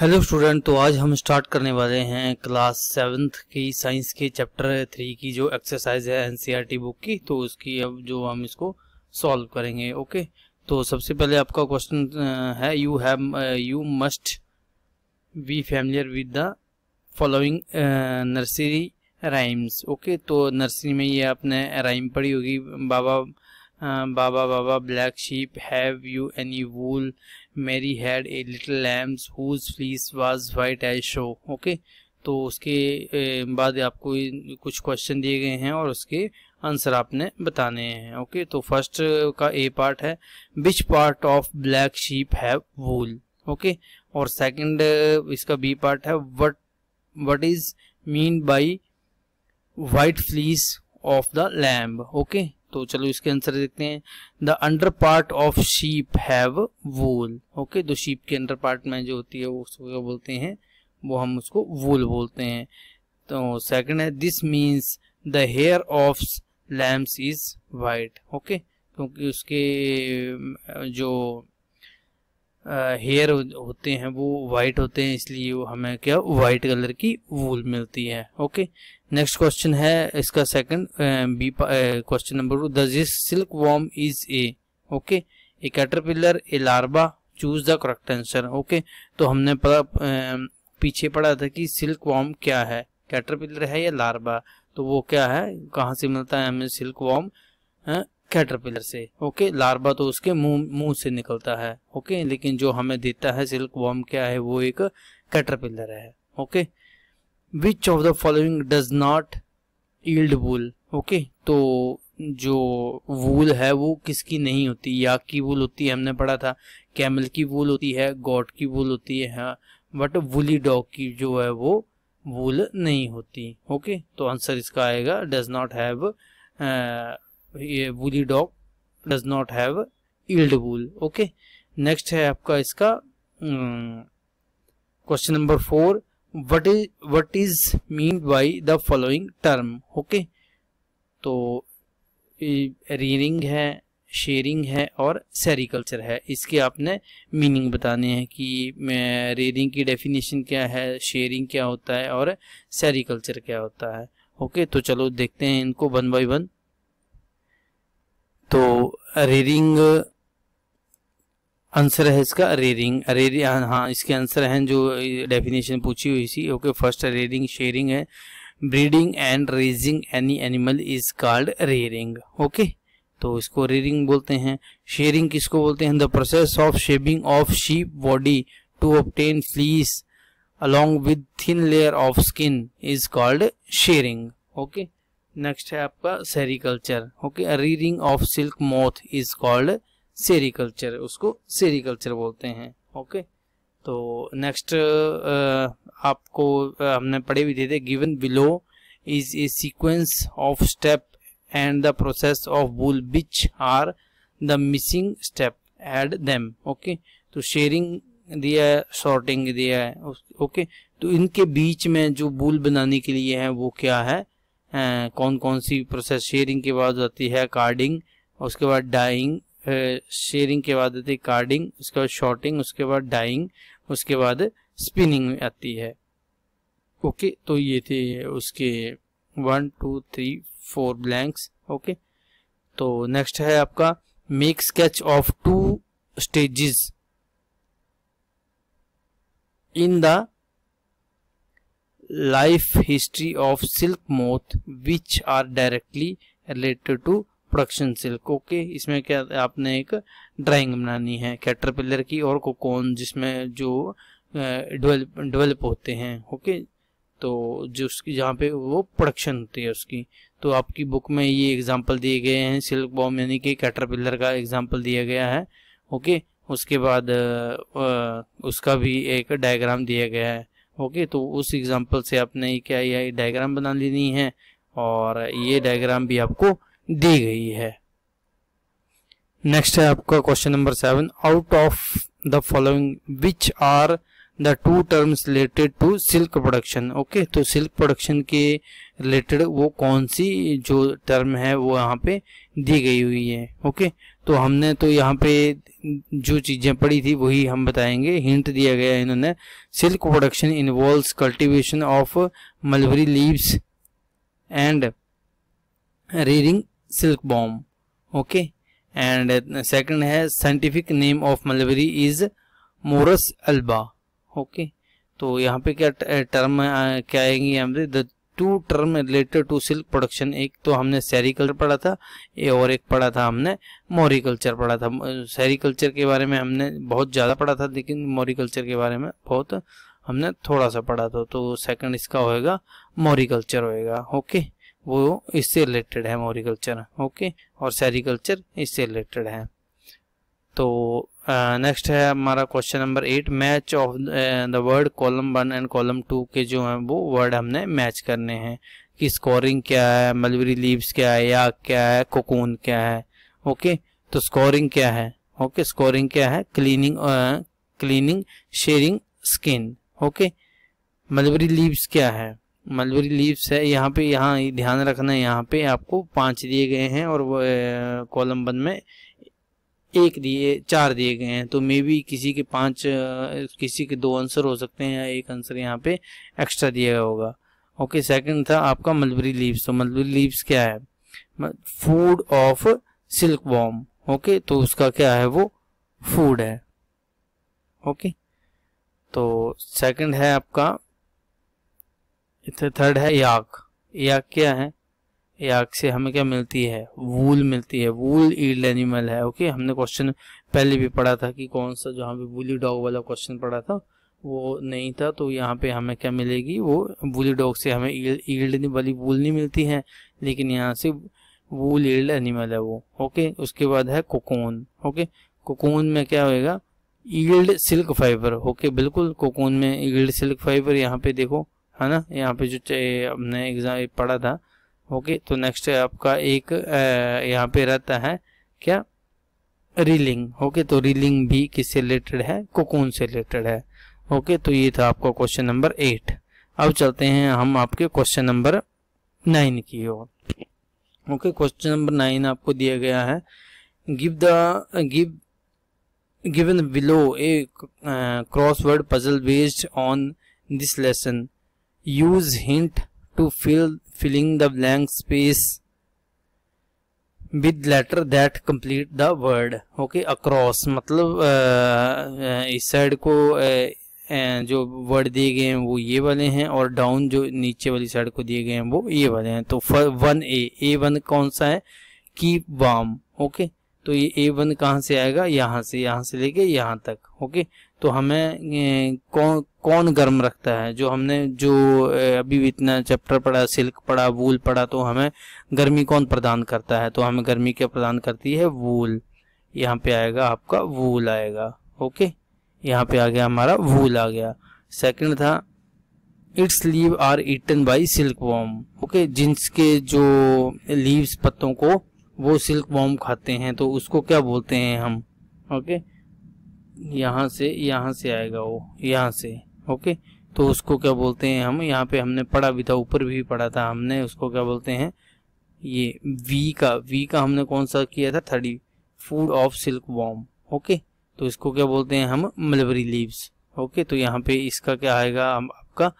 Hello student तो आज हम स्टार्ट करने वाले हैं क्लास सेवन्थ की साइंस के चैप्टर थ्री की जो एक्सरसाइज है एनसीईआरटी बुक e की तो उसकी अब जो हम इसको सॉल्व करेंगे ओके तो सबसे पहले आपका क्वेश्चन है you have you must be familiar with the following nursery rhymes okay तो नर्सरी में ये आपने राइम पढ़ी होगी बाबा हाँ, baa baa black sheep have you any wool Mary had a little lambs whose fleece was white as snow okay तो उसके बाद आपको कुछ क्वेश्चन दिए गए हैं और उसके आंसर आपने बताने हैं ओके तो फर्स्ट का ए पार्ट है which part of black sheep have wool okay और सेकंड इसका बी पार्ट है what what is mean by white fleece of the lamb okay तो चलो इसके आंसर देखते हैं the under part of sheep have wool okay दो sheep के अंडर पार्ट में जो होती है वो उसको क्या बोलते हैं वो हम उसको वूल बोलते हैं तो सेकंड है this means the hair of lambs is white okay क्योंकि उसके जो हेयर होते हैं वो वाइट होते हैं इसलिए हमें क्या वाइट कलर की वूल मिलती है ओके नेक्स्ट क्वेश्चन है इसका second B question number two the silkworm is a okay a caterpillar a larva choose the correct answer okay तो हमने पता पीछे पढ़ा था कि सिल्क वॉर्म क्या है कैटरपिलर है या लार्बा तो वो क्या है कहाँ से मिलता है हमें सिल्क वॉर्म कैटरपिलर से ओके लार्बा तो उसके मुंह मुंह से निकलता है ओके लेकिन जो हमें देता है सिल्क वॉर्म क्या है वो एक कैटरपिलर है okay which of the following does not yield wool okay तो जो वूल है वो किसकी नहीं होती या की वूल होती है हमने पढ़ा था कैमल की वूल होती है गॉड की वूल होती है बट वुली डॉग की जो है वो वूल नहीं होती ओके तो आंसर इसका आएगा डज नॉट हैव ये woolly dog does not have yield wool okay next है आपका इसका question number four what is what is mean by the following term okay तो रीनिंग है शेयरिंग है और सेरिकल्चर है इसके आपने मीनिंग बताने हैं कि रीडिंग की डेफिनेशन क्या है शेयरिंग क्या होता है और सेरिकल्चर क्या होता है ओके तो चलो देखते हैं इनको वन बाई वन तो रीडिंग आंसर है इसका अरेरिंग अरेरिंग हाँ इसके आंसर हैं जो डेफिनेशन पूछी हुई थी ओके फर्स्ट अरेरिंग शेयरिंग है breeding and raising any animal is called rearing okay तो इसको रेयरिंग बोलते हैं शेयरिंग किसको बोलते हैं the process of shaving of sheep body to obtain fleece along with thin layer of skin is called shearing okay next है आपका sericulture okay rearing of silk moth is called sericulture उसको sericulture बोलते हैं okay तो next uh, आपको uh, हमने पढ़े भी थे the given below is a sequence of step and the process of wool which are the missing step add them okay तो शेयरिंग दिया है शॉर्टिंग दिया है ओके तो इनके बीच में जो बुल बनाने के लिए है वो क्या है आ, uh, कौन कौन सी प्रोसेस शेयरिंग के बाद होती है कार्डिंग उसके बाद डाइंग शेयरिंग के बाद आती है कार्डिंग उसके बाद शॉर्टिंग उसके बाद डाइंग उसके बाद स्पिनिंग में आती है ओके तो ये थे उसके one two three four blanks okay तो नेक्स्ट है आपका make sketch of two stages in the life history of silk moth which are directly related to production silk okay इसमें क्या आपने एक ड्राइंग बनानी है कैटरपिलर की और कोकोन जिसमें जो डेवलप डेवलप होते हैं ओके तो जो उसकी जहाँ पे वो प्रोडक्शन होती है उसकी तो आपकी बुक में ये एग्जांपल दिए गए हैं सिल्क बॉम यानी कि कैटरपिलर का एग्जांपल दिया गया है ओके उसके बाद उसका भी एक डायग्राम दिया गया है ओके तो उस एग्जांपल से आपने क्या यह डायग्राम बना लेनी है और ये डायग्राम भी आपको दी गई है नेक्स्ट है आपका question number seven out of the following which are the two terms related to silk production okay तो सिल्क प्रोडक्शन के रिलेटेड वो कौन सी जो टर्म है वो यहाँ पे दी गई हुई है ओके okay? तो हमने तो यहाँ पे जो चीज़ें पढ़ी थी वही हम बताएंगे हिंट दिया गया है इन्होंने silk production involve cultivation of mulberry leaves and rearing silk worm okay and second है scientific name of mulberry is Morus alba okay तो यहाँ पे क्या टर्म क्या आएंगी हमारे the two term related to silk production एक तो हमने सेरिकल्चर पढ़ा था और एक पढ़ा था हमने मोरिकल्चर पढ़ा था सेरिकल्चर के बारे में हमने बहुत ज़्यादा पढ़ा था लेकिन मोरिकल्चर के बारे में बहुत हमने थोड़ा सा पढ़ा था तो सेकंड इसका होएगा मोरिकल्चर होएगा ओके वो इससे रिलेटेड है मोरिकल्चर ओके और सेरिकल्चर इससे रिलेटेड है तो नेक्स्ट है हमारा question number eight match of the word column one and column two के जो हैं वो वर्ड हमने मैच करने हैं कि स्कोरिंग क्या है मलबरी लीव्स क्या है या क्या है कोकून क्या है ओके तो स्कोरिंग क्या है ओके स्कोरिंग क्या है cleaning cleaning shearing skin okay mulberry leaves क्या है मलबरी लीव्स है यहाँ पे यहाँ ध्यान रखना है यहाँ पे आपको पांच दिए गए हैं और कॉलम वन में एक दिए चार दिए गए हैं तो मे बी किसी के पांच किसी के दो आंसर हो सकते हैं या एक आंसर यहाँ पे एक्स्ट्रा दिया होगा ओके सेकंड था आपका मलबरी लीव्स तो मलबरी लीव्स क्या है food of silk worm okay तो उसका क्या है वो फूड है ओके तो सेकंड है आपका थर्ड है याक याक क्या है याक से हमें क्या मिलती है वूल मिलती है वूल ईल्ड एनिमल है ओके हमने क्वेश्चन पहले भी पढ़ा था कि कौन सा जो पे वूली डॉग वाला क्वेश्चन पढ़ा था वो नहीं था तो यहाँ पे हमें क्या मिलेगी वो वूली डॉग से हमें ईल्ड वाली वूल नहीं मिलती है लेकिन यहाँ से वूल ईल्ड एनिमल है वो ओके उसके बाद है कोकोन ओके कोकोन में क्या होएगा ईल्ड सिल्क फाइबर ओके बिल्कुल कोकोन में ईल्ड सिल्क फाइबर यहाँ पे देखो है ना यहाँ पे जो हमने एग्जाम पढ़ा था ओके तो नेक्स्ट आपका एक यहाँ पे रहता है क्या रीलिंग ओके तो रीलिंग भी किससे रिलेटेड है कोकून से रिलेटेड है ओके तो ये था आपका क्वेश्चन नंबर एट अब चलते हैं हम आपके क्वेश्चन नंबर नाइन की ओर ओके क्वेश्चन नंबर नाइन आपको दिया गया है give the give given below a crossword puzzle based on this lesson use hint to fill filling the blank space with letter that complete the word okay across मतलब आ, uh, uh, इस side को आ, uh, जो word दिए गए हैं वो ये वाले हैं और डाउन जो नीचे वाली साइड को दिए गए हैं वो ये वाले हैं तो वन ए ए वन कौन सा है कीप वाम ओके तो ये ए वन कहाँ से आएगा यहाँ से यहाँ से लेके यहाँ तक ओके तो हमें कौन कौन गर्म रखता है जो हमने जो अभी भी इतना चैप्टर पढ़ा सिल्क पढ़ा वूल पढ़ा तो हमें गर्मी कौन प्रदान करता है तो हमें गर्मी क्या प्रदान करती है वूल यहाँ पे आएगा आपका वूल आएगा ओके यहाँ पे आ गया हमारा वूल आ गया सेकंड था it's leave are eaten by silk worm okay जिनके जो लीव्स पत्तों को वो सिल्क वॉम खाते हैं तो उसको क्या बोलते हैं हम ओके okay? यहाँ से यहाँ से आएगा वो यहाँ से ओके तो उसको क्या बोलते हैं हम यहाँ पे हमने पढ़ा भी था ऊपर भी पढ़ा था हमने उसको क्या बोलते हैं ये वी का वी का हमने कौन सा किया था third food of silk worm okay तो इसको क्या बोलते हैं हम मलबरी लीव्स ओके तो यहाँ पे इसका क्या आएगा हम आपका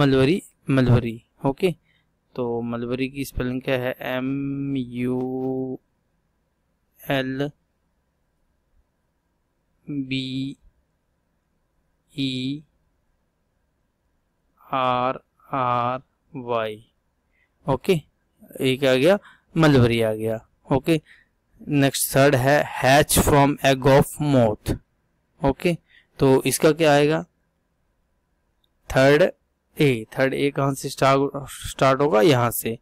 मलबरी मलबरी ओके तो मलबरी की स्पेलिंग क्या है M U L B E R R Y okay एक आ गया मलबरी आ गया ओके नेक्स्ट थर्ड है hatch from egg of moth okay तो इसका क्या आएगा थर्ड ए थर्ड ए कहा से स्टार्ट स्टार्ट होगा यहां से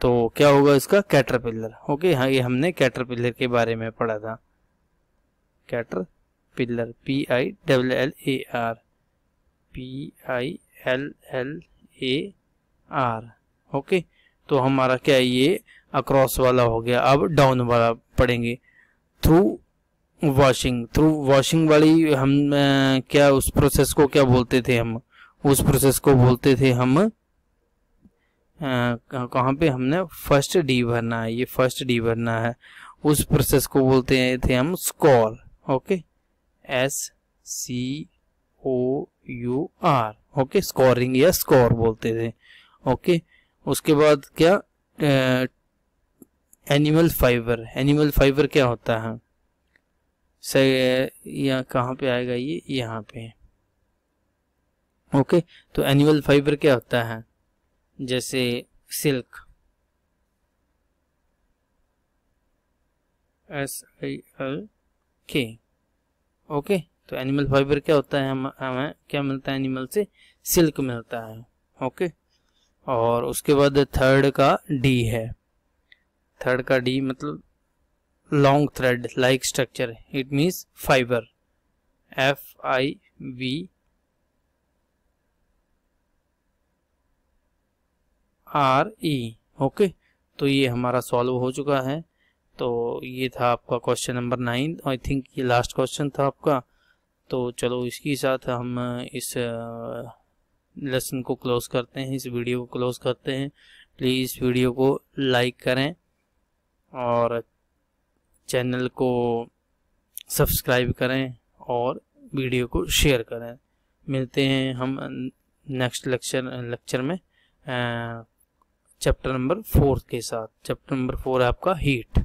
तो क्या होगा इसका कैटरपिलर ओके हाँ ये हमने कैटरपिलर के बारे में पढ़ा था caterpillar P I double L A R P I L L A R okay तो हमारा क्या है ये अक्रॉस वाला हो गया अब डाउन वाला पढ़ेंगे थ्रू वॉशिंग थ्रू वॉशिंग वाली हम आ, क्या उस प्रोसेस को क्या बोलते थे हम उस प्रोसेस को बोलते थे हम कहाँ पे हमने फर्स्ट डी भरना है ये फर्स्ट डी भरना है उस प्रोसेस को बोलते थे हम score okay S C O U R okay scouring या स्कोर बोलते थे ओके okay? उसके बाद क्या एनिमल फाइबर एनिमल फाइबर क्या होता है यहाँ कहाँ पे आएगा ये यहाँ पे ओके okay? तो एनिमल फाइबर क्या होता है जैसे silk S I L K okay तो एनिमल फाइबर क्या होता है हम हमें क्या मिलता है एनिमल से सिल्क मिलता है ओके और उसके बाद थर्ड का डी है थर्ड का डी मतलब long thread like structure it means fibre F I V R E okay तो ये हमारा सॉल्व हो चुका है तो ये था आपका question number nine I think ये लास्ट क्वेश्चन था आपका तो चलो इसके साथ हम uh, इस लेसन uh, को क्लोज करते हैं इस वीडियो को क्लोज करते हैं प्लीज़ वीडियो को लाइक करें और चैनल को सब्सक्राइब करें और वीडियो को शेयर करें मिलते हैं हम नेक्स्ट लेक्चर लेक्चर में चैप्टर नंबर फोर के साथ चैप्टर नंबर फोर आपका हीट